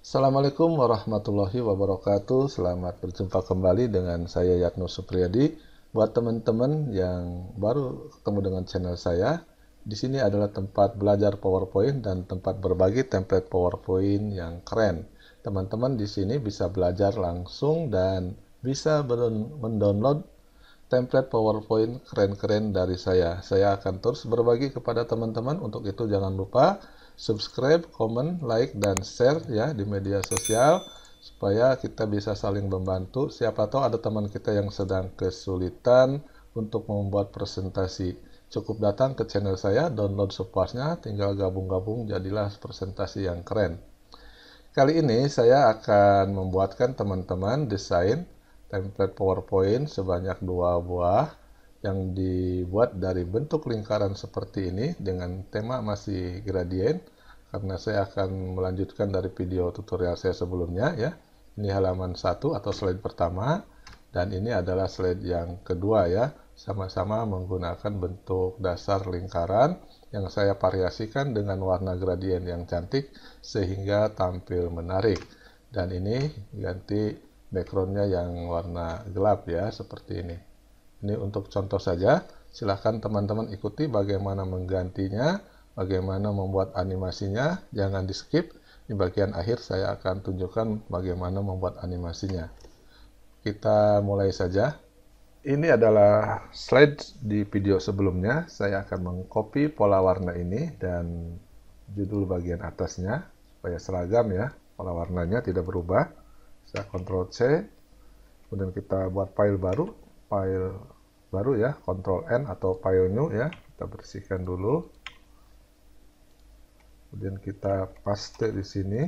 Assalamualaikum warahmatullahi wabarakatuh. Selamat berjumpa kembali dengan saya Yatno Supriyadi. Buat teman-teman yang baru ketemu dengan channel saya, di sini adalah tempat belajar PowerPoint dan tempat berbagi template PowerPoint yang keren. Teman-teman di sini bisa belajar langsung dan bisa mendownload template PowerPoint keren-keren dari saya. Saya akan terus berbagi kepada teman-teman. Untuk itu jangan lupa subscribe, comment, like, dan share ya di media sosial supaya kita bisa saling membantu. Siapa tahu ada teman kita yang sedang kesulitan untuk membuat presentasi. Cukup datang ke channel saya, download supportnya, tinggal gabung-gabung jadilah presentasi yang keren. Kali ini saya akan membuatkan teman-teman desain template PowerPoint sebanyak dua buah yang dibuat dari bentuk lingkaran seperti ini dengan tema masih gradient karena saya akan melanjutkan dari video tutorial saya sebelumnya ya ini halaman satu atau slide pertama dan ini adalah slide yang kedua ya sama-sama menggunakan bentuk dasar lingkaran yang saya variasikan dengan warna gradient yang cantik sehingga tampil menarik dan ini ganti backgroundnya yang warna gelap ya seperti ini ini untuk contoh saja. Silahkan teman-teman ikuti bagaimana menggantinya, bagaimana membuat animasinya. Jangan di skip. Di bagian akhir saya akan tunjukkan bagaimana membuat animasinya. Kita mulai saja. Ini adalah slide di video sebelumnya. Saya akan mengcopy pola warna ini dan judul bagian atasnya supaya seragam ya. Pola warnanya tidak berubah. Saya Ctrl C, kemudian kita buat file baru file baru ya, Ctrl N atau file new ya. Kita bersihkan dulu. Kemudian kita paste di sini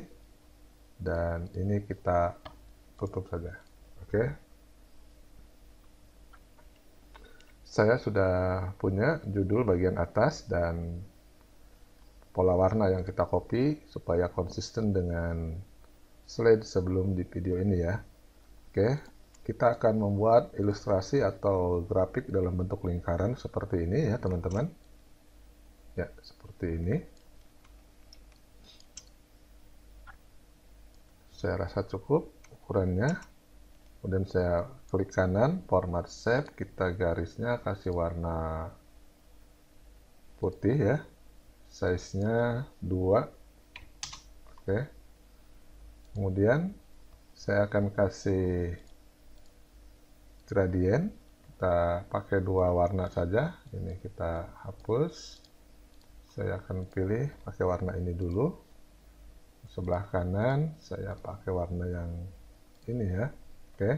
dan ini kita tutup saja. Oke. Okay. Saya sudah punya judul bagian atas dan pola warna yang kita copy supaya konsisten dengan slide sebelum di video ini ya. Oke, kita akan membuat ilustrasi atau grafik dalam bentuk lingkaran seperti ini ya teman-teman ya seperti ini saya rasa cukup ukurannya kemudian saya klik kanan format shape kita garisnya kasih warna putih ya size nya 2 oke kemudian saya akan kasih gradient kita pakai dua warna saja ini kita hapus saya akan pilih pakai warna ini dulu sebelah kanan saya pakai warna yang ini ya oke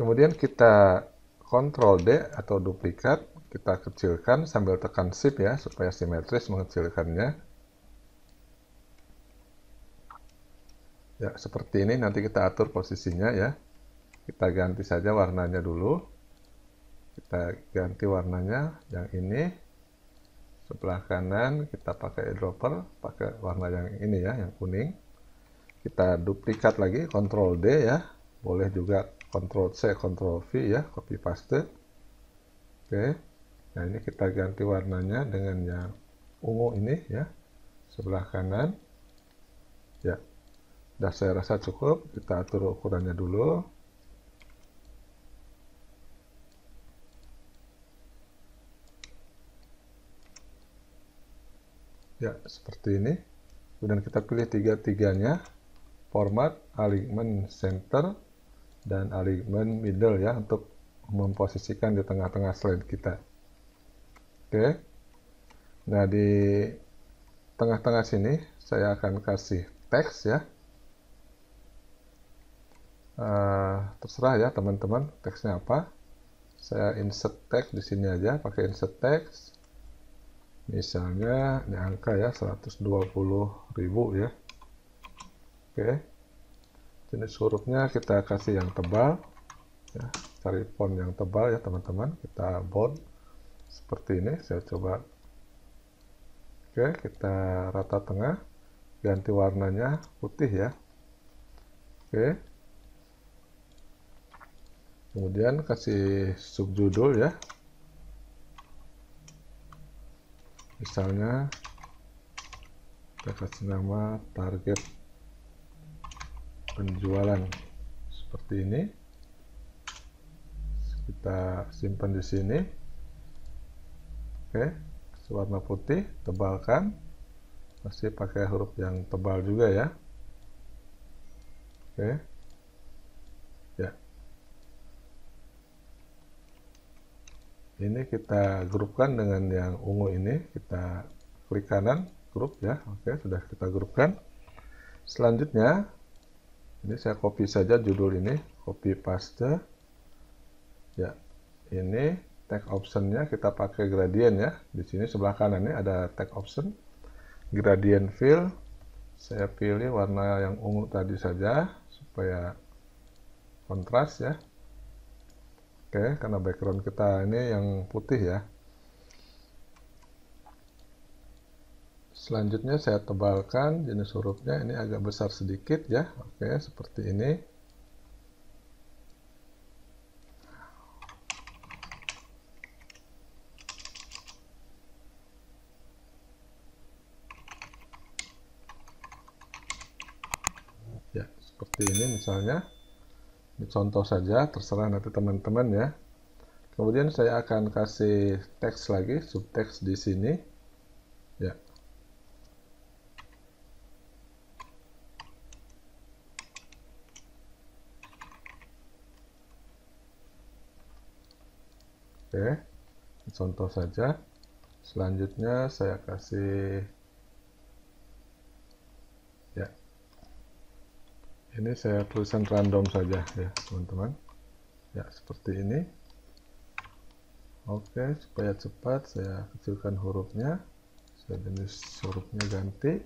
kemudian kita Ctrl D atau duplikat kita kecilkan sambil tekan shift ya supaya simetris mengecilkannya ya seperti ini nanti kita atur posisinya ya kita ganti saja warnanya dulu kita ganti warnanya yang ini sebelah kanan kita pakai dropper pakai warna yang ini ya yang kuning kita duplikat lagi Ctrl D ya boleh juga Ctrl C Ctrl V ya copy paste oke nah ini kita ganti warnanya dengan yang ungu ini ya sebelah kanan ya sudah saya rasa cukup kita atur ukurannya dulu ya seperti ini kemudian kita pilih tiga-tiganya format alignment center dan alignment middle ya untuk memposisikan di tengah-tengah slide kita oke nah di tengah-tengah sini saya akan kasih teks ya uh, terserah ya teman-teman teksnya apa saya insert text di sini aja pakai insert text misalnya ini angka ya 120.000 ya oke jenis hurufnya kita kasih yang tebal ya, cari font yang tebal ya teman-teman kita bold seperti ini saya coba oke kita rata tengah ganti warnanya putih ya oke kemudian kasih subjudul ya misalnya kita kasih nama target penjualan seperti ini kita simpan di sini oke warna putih tebalkan masih pakai huruf yang tebal juga ya oke ini kita grupkan dengan yang ungu ini kita klik kanan grup ya oke sudah kita grupkan selanjutnya ini saya copy saja judul ini copy paste ya ini tag optionnya kita pakai gradient ya di sini sebelah kanan ini ada tag option gradient fill saya pilih warna yang ungu tadi saja supaya kontras ya Oke, karena background kita ini yang putih ya. Selanjutnya saya tebalkan jenis hurufnya, ini agak besar sedikit ya. Oke, seperti ini. Ya, seperti ini misalnya. Ini contoh saja, terserah nanti teman-teman ya. Kemudian saya akan kasih teks lagi, subteks di sini. Ya. Oke, contoh saja. Selanjutnya saya kasih ini saya tulisan random saja ya teman-teman ya seperti ini oke supaya cepat saya kecilkan hurufnya saya jenis hurufnya ganti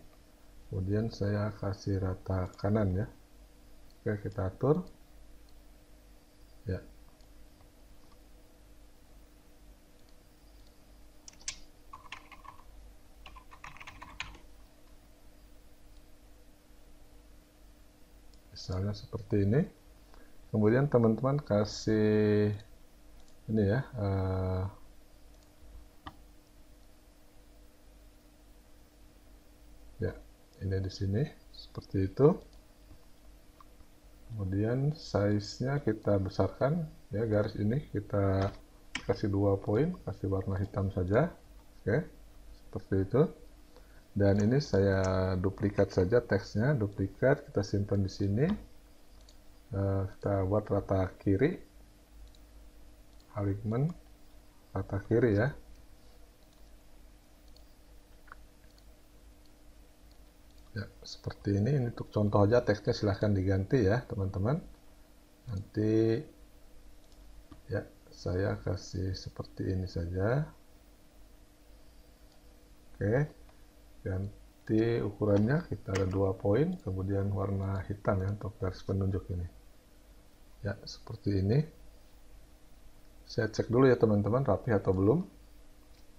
kemudian saya kasih rata kanan ya oke kita atur misalnya seperti ini kemudian teman-teman kasih ini ya uh, ya ini di sini seperti itu kemudian size-nya kita besarkan ya garis ini kita kasih dua poin kasih warna hitam saja oke seperti itu dan ini saya duplikat saja teksnya duplikat kita simpan di sini uh, kita buat rata kiri alignment rata kiri ya ya seperti ini ini untuk contoh aja teksnya silahkan diganti ya teman-teman nanti ya saya kasih seperti ini saja oke okay ganti ukurannya kita ada dua poin kemudian warna hitam ya untuk garis penunjuk ini ya seperti ini saya cek dulu ya teman-teman rapi atau belum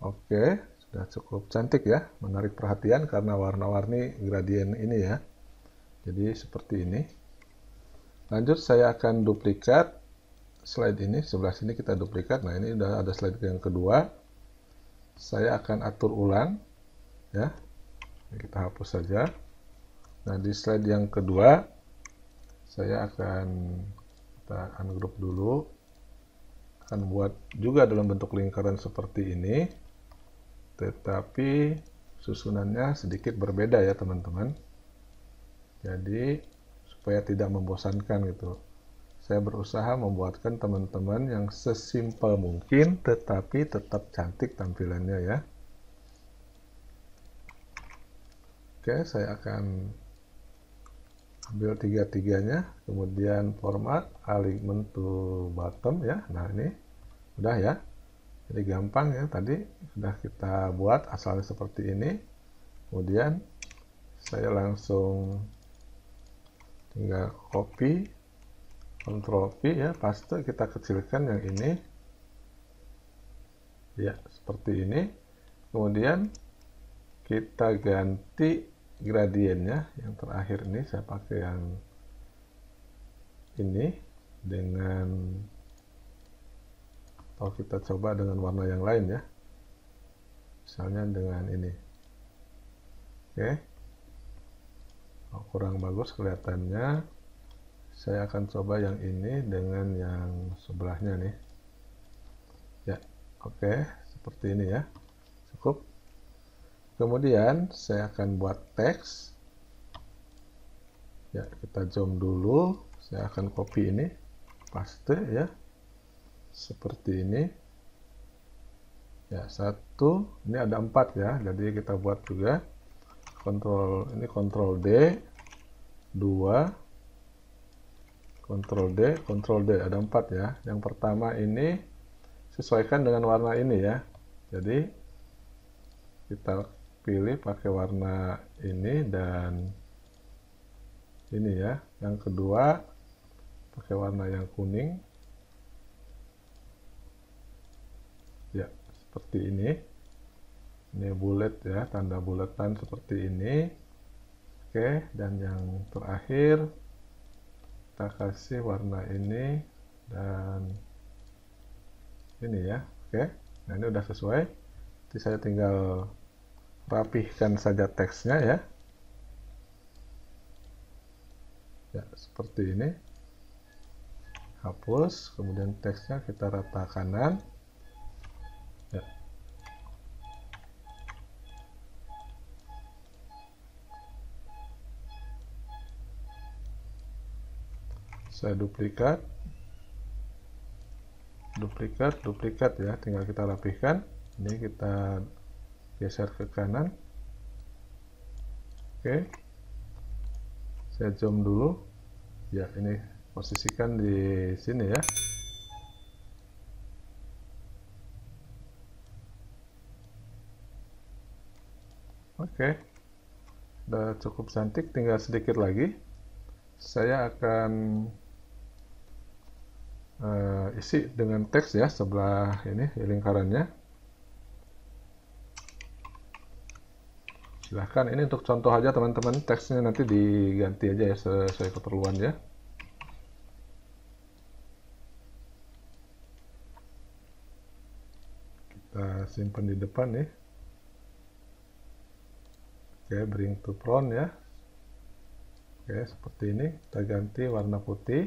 oke sudah cukup cantik ya menarik perhatian karena warna-warni gradien ini ya jadi seperti ini lanjut saya akan duplikat slide ini sebelah sini kita duplikat nah ini udah ada slide yang kedua saya akan atur ulang ya kita hapus saja nah di slide yang kedua saya akan kita ungroup dulu akan buat juga dalam bentuk lingkaran seperti ini tetapi susunannya sedikit berbeda ya teman-teman jadi supaya tidak membosankan gitu saya berusaha membuatkan teman-teman yang sesimpel mungkin tetapi tetap cantik tampilannya ya Oke, saya akan ambil tiga-tiganya, kemudian format alignment to bottom ya. Nah, ini udah ya. Jadi gampang ya, tadi sudah kita buat asalnya seperti ini. Kemudian saya langsung tinggal copy, control V ya, paste kita kecilkan yang ini. Ya, seperti ini. Kemudian kita ganti gradiennya yang terakhir ini saya pakai yang ini dengan atau kita coba dengan warna yang lain ya misalnya dengan ini oke okay. oh, kurang bagus kelihatannya saya akan coba yang ini dengan yang sebelahnya nih ya oke okay. seperti ini ya cukup kemudian saya akan buat teks ya kita zoom dulu saya akan copy ini paste ya seperti ini ya satu ini ada empat ya jadi kita buat juga Control ini kontrol D Dua. kontrol D kontrol D ada empat ya yang pertama ini sesuaikan dengan warna ini ya jadi kita pilih pakai warna ini dan ini ya yang kedua pakai warna yang kuning ya seperti ini ini bullet ya tanda bulatan seperti ini oke dan yang terakhir kita kasih warna ini dan ini ya oke nah ini udah sesuai jadi saya tinggal rapihkan saja teksnya ya ya seperti ini hapus kemudian teksnya kita rata kanan ya. saya duplikat duplikat duplikat ya tinggal kita rapihkan ini kita geser ke kanan oke saya zoom dulu ya ini posisikan di sini ya oke sudah cukup cantik tinggal sedikit lagi saya akan uh, isi dengan teks ya sebelah ini lingkarannya silahkan ini untuk contoh aja teman-teman teksnya nanti diganti aja ya sesuai keperluan ya kita simpan di depan nih oke bring to front ya oke seperti ini kita ganti warna putih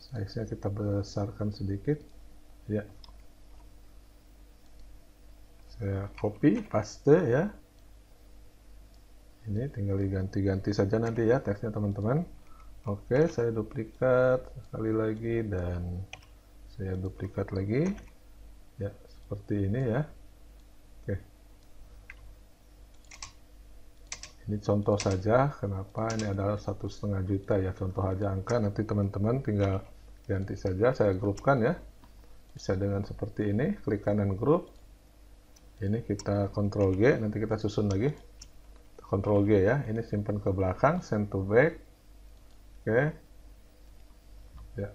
size nya kita besarkan sedikit ya saya copy paste ya ini tinggal diganti-ganti saja nanti ya teksnya teman-teman oke saya duplikat sekali lagi dan saya duplikat lagi ya seperti ini ya oke ini contoh saja kenapa ini adalah satu setengah juta ya contoh aja angka nanti teman-teman tinggal ganti saja saya grupkan ya bisa dengan seperti ini klik kanan grup ini kita kontrol G nanti kita susun lagi Ctrl G ya. Ini simpan ke belakang, send to back. Oke. Okay. Ya.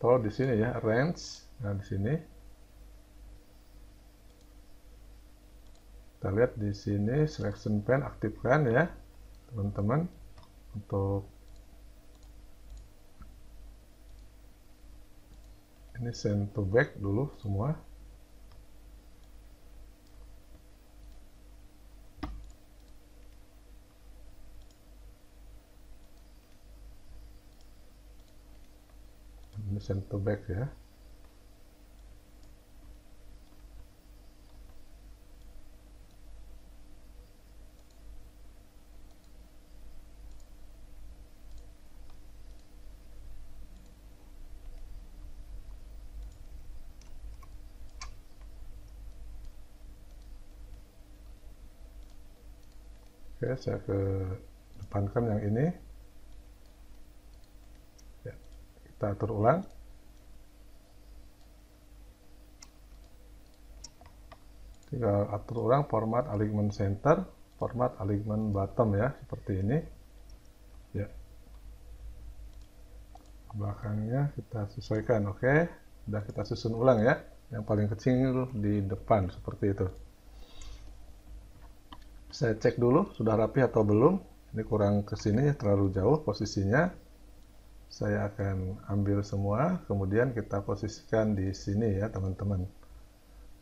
Atau di sini ya, range. Nah, di sini. Kita lihat di sini selection pen aktifkan ya, teman-teman. Untuk ini send to back dulu semua. ini back ya Oke, saya ke depankan yang ini. Kita atur ulang. Tinggal atur ulang format alignment center, format alignment bottom ya, seperti ini. Ya. Belakangnya kita sesuaikan, oke. Okay. Udah kita susun ulang ya. Yang paling kecil di depan, seperti itu. Saya cek dulu, sudah rapi atau belum. Ini kurang ke sini, terlalu jauh posisinya saya akan ambil semua, kemudian kita posisikan di sini ya teman-teman.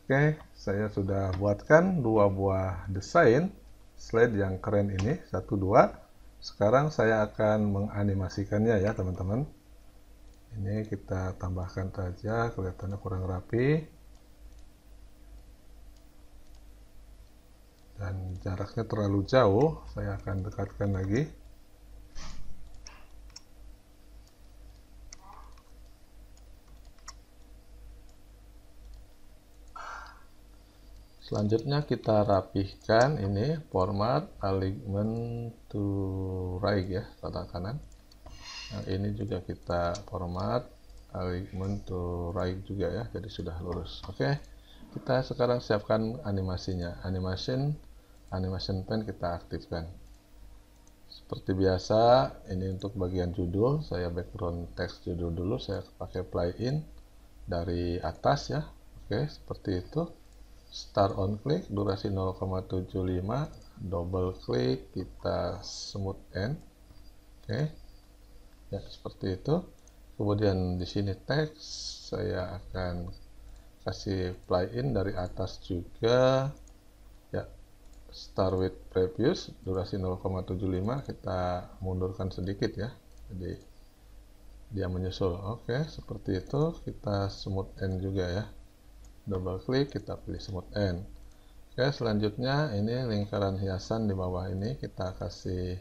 Oke, saya sudah buatkan dua buah desain slide yang keren ini, satu dua. Sekarang saya akan menganimasikannya ya teman-teman. Ini kita tambahkan saja, kelihatannya kurang rapi. Dan jaraknya terlalu jauh, saya akan dekatkan lagi. Selanjutnya kita rapihkan ini format alignment to right ya, tata kanan. Nah, ini juga kita format alignment to right juga ya, jadi sudah lurus. Oke. Kita sekarang siapkan animasinya. Animation animation pen kita aktifkan. Seperti biasa, ini untuk bagian judul, saya background text judul dulu, saya pakai play in dari atas ya. Oke, seperti itu start on click durasi 0,75 double click, kita smooth end oke okay. ya seperti itu kemudian di sini teks saya akan kasih play in dari atas juga ya start with previous durasi 0,75 kita mundurkan sedikit ya jadi dia menyusul oke okay, seperti itu kita smooth end juga ya double klik kita pilih smooth end oke selanjutnya ini lingkaran hiasan di bawah ini kita kasih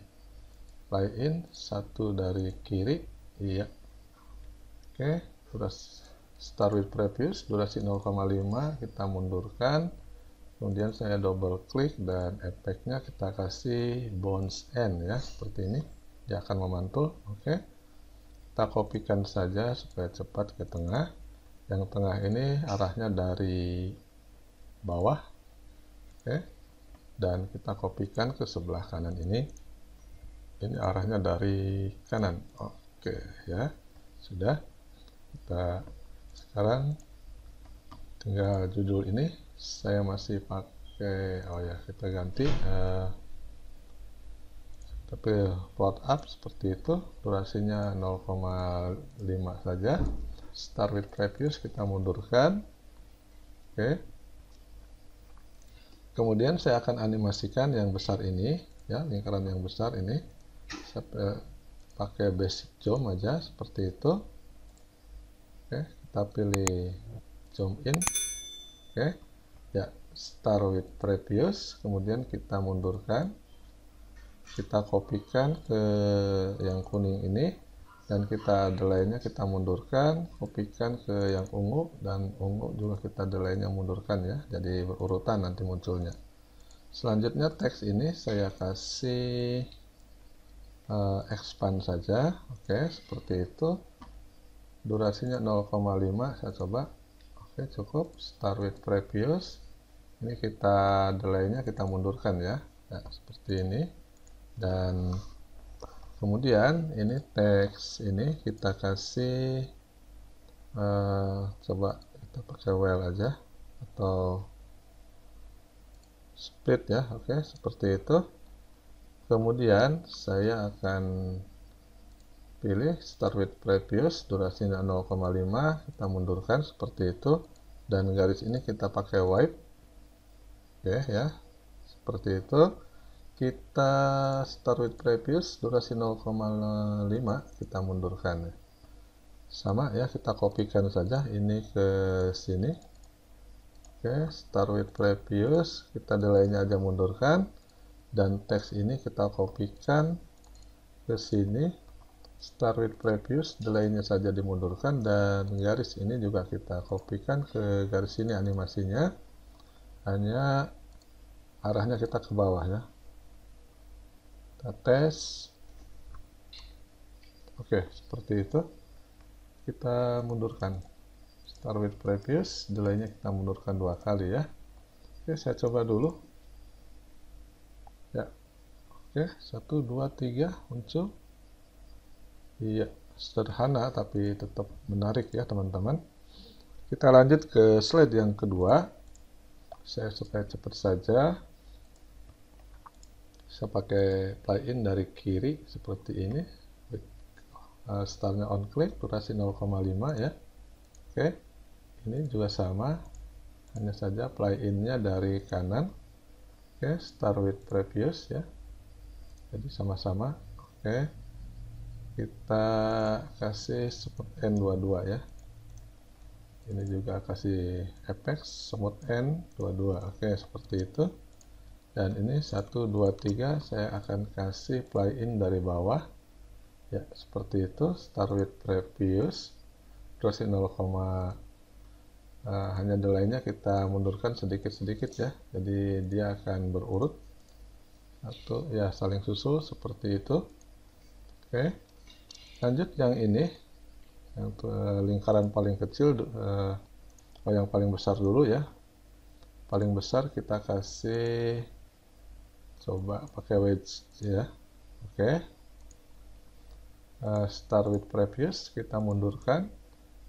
play in satu dari kiri iya oke sudah start with previous durasi 0,5 kita mundurkan kemudian saya double klik dan efeknya kita kasih bounce end ya seperti ini dia akan memantul oke kita kopikan saja supaya cepat ke tengah yang tengah ini arahnya dari bawah. Oke. Dan kita kopikan ke sebelah kanan ini. Ini arahnya dari kanan. Oke, ya. Sudah. Kita sekarang tinggal judul ini saya masih pakai oh ya kita ganti uh, eh, tapi plot up seperti itu durasinya 0,5 saja start with previous kita mundurkan oke kemudian saya akan animasikan yang besar ini ya lingkaran yang besar ini saya eh, pakai basic zoom aja seperti itu oke kita pilih zoom in oke ya start with previous kemudian kita mundurkan kita kopikan ke yang kuning ini dan kita delaynya kita mundurkan kopikan ke yang ungu dan ungu juga kita delaynya mundurkan ya jadi berurutan nanti munculnya selanjutnya teks ini saya kasih uh, expand saja oke okay, seperti itu durasinya 0,5 saya coba oke okay, cukup start with previous ini kita delaynya kita mundurkan ya nah, seperti ini dan kemudian ini teks ini kita kasih uh, coba kita pakai well aja atau split ya oke okay, seperti itu kemudian saya akan pilih start with previous durasi 0,5 kita mundurkan seperti itu dan garis ini kita pakai wipe oke okay, ya seperti itu kita start with previous durasi 0,5 kita mundurkan sama ya kita kopikan saja ini ke sini oke start with previous kita delaynya aja mundurkan dan teks ini kita kopikan ke sini start with previous delaynya saja dimundurkan dan garis ini juga kita kopikan ke garis ini animasinya hanya arahnya kita ke bawah ya kita tes oke seperti itu kita mundurkan start with previous delaynya kita mundurkan dua kali ya oke saya coba dulu ya oke satu dua tiga muncul iya sederhana tapi tetap menarik ya teman-teman kita lanjut ke slide yang kedua saya supaya cepat saja saya pakai in dari kiri seperti ini eh, startnya on click durasi 0,5 ya oke ini juga sama hanya saja play innya dari kanan oke start with previous ya jadi sama-sama oke kita kasih smooth N22 ya ini juga kasih efek smooth N22 oke seperti itu dan ini 1 2 3 saya akan kasih play in dari bawah ya seperti itu start with previous terus 0, uh, eh, hanya ada lainnya kita mundurkan sedikit-sedikit ya jadi dia akan berurut atau ya saling susul seperti itu oke lanjut yang ini yang eh, lingkaran paling kecil uh, oh yang paling besar dulu ya paling besar kita kasih coba pakai wedge ya oke okay. uh, eh, start with previous kita mundurkan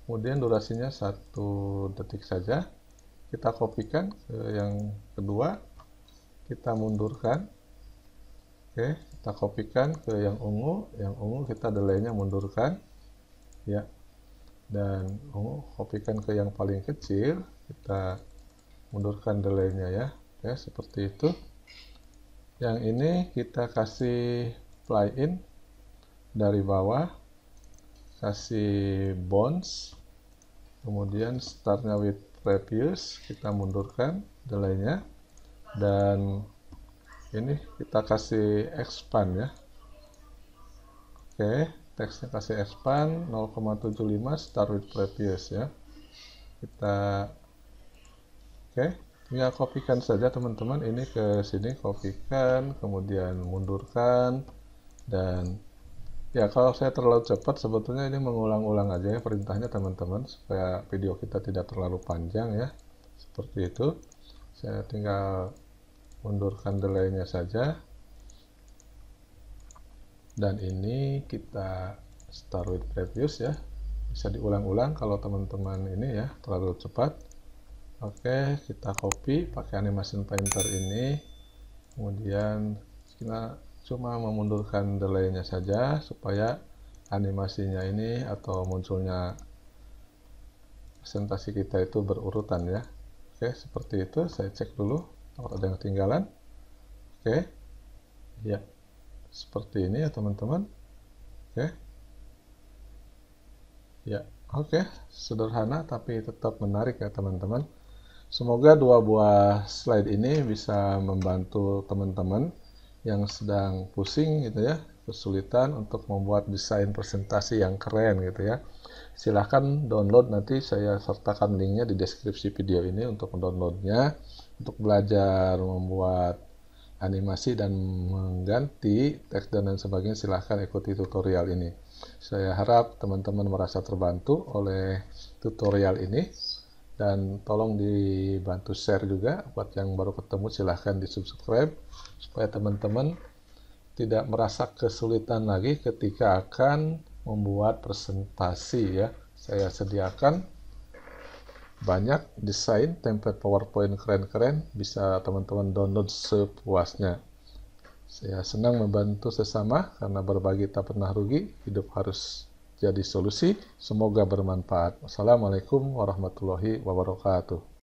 kemudian durasinya satu detik saja kita kopikan ke yang kedua kita mundurkan oke okay. kita kopikan ke yang ungu yang ungu kita delaynya mundurkan ya dan ungu kopikan ke yang paling kecil kita mundurkan delaynya ya oke okay, seperti itu yang ini kita kasih fly in dari bawah kasih bones kemudian startnya with previous kita mundurkan delaynya dan ini kita kasih expand ya oke teksnya kasih expand 0,75 start with previous ya kita oke ya kopikan saja teman-teman ini ke sini kopikan kemudian mundurkan dan ya kalau saya terlalu cepat sebetulnya ini mengulang-ulang aja ya perintahnya teman-teman supaya video kita tidak terlalu panjang ya seperti itu saya tinggal mundurkan delaynya saja dan ini kita start with previous ya bisa diulang-ulang kalau teman-teman ini ya terlalu cepat Oke, kita copy pakai animasi painter ini. Kemudian kita cuma memundurkan delaynya saja supaya animasinya ini atau munculnya presentasi kita itu berurutan ya. Oke, seperti itu. Saya cek dulu kalau ada yang ketinggalan. Oke. Ya. Seperti ini ya, teman-teman. Oke. Ya, oke. Sederhana tapi tetap menarik ya, teman-teman. Semoga dua buah slide ini bisa membantu teman-teman yang sedang pusing gitu ya, kesulitan untuk membuat desain presentasi yang keren gitu ya. Silahkan download nanti saya sertakan linknya di deskripsi video ini untuk mendownloadnya, untuk belajar membuat animasi dan mengganti teks dan lain sebagainya silahkan ikuti tutorial ini. Saya harap teman-teman merasa terbantu oleh tutorial ini dan tolong dibantu share juga buat yang baru ketemu silahkan di subscribe supaya teman-teman tidak merasa kesulitan lagi ketika akan membuat presentasi ya saya sediakan banyak desain template powerpoint keren-keren bisa teman-teman download sepuasnya saya senang membantu sesama karena berbagi tak pernah rugi hidup harus jadi solusi. Semoga bermanfaat. Wassalamualaikum warahmatullahi wabarakatuh.